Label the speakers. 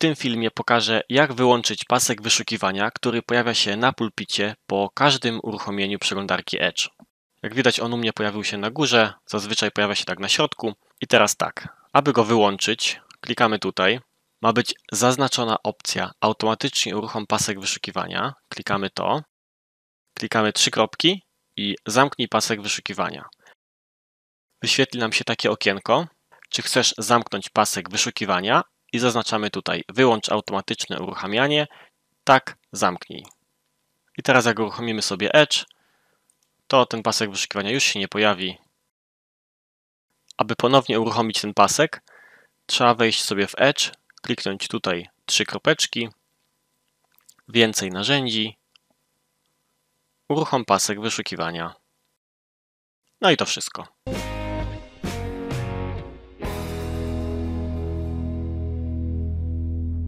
Speaker 1: tym filmie pokażę jak wyłączyć pasek wyszukiwania, który pojawia się na pulpicie po każdym uruchomieniu przeglądarki Edge. Jak widać on u mnie pojawił się na górze, zazwyczaj pojawia się tak na środku. I teraz tak, aby go wyłączyć, klikamy tutaj. Ma być zaznaczona opcja automatycznie uruchom pasek wyszukiwania. Klikamy to. Klikamy trzy kropki i zamknij pasek wyszukiwania. Wyświetli nam się takie okienko. Czy chcesz zamknąć pasek wyszukiwania, i zaznaczamy tutaj wyłącz automatyczne uruchamianie, tak, zamknij. I teraz jak uruchomimy sobie Edge, to ten pasek wyszukiwania już się nie pojawi. Aby ponownie uruchomić ten pasek, trzeba wejść sobie w Edge, kliknąć tutaj trzy kropeczki, więcej narzędzi, uruchom pasek wyszukiwania. No i to wszystko.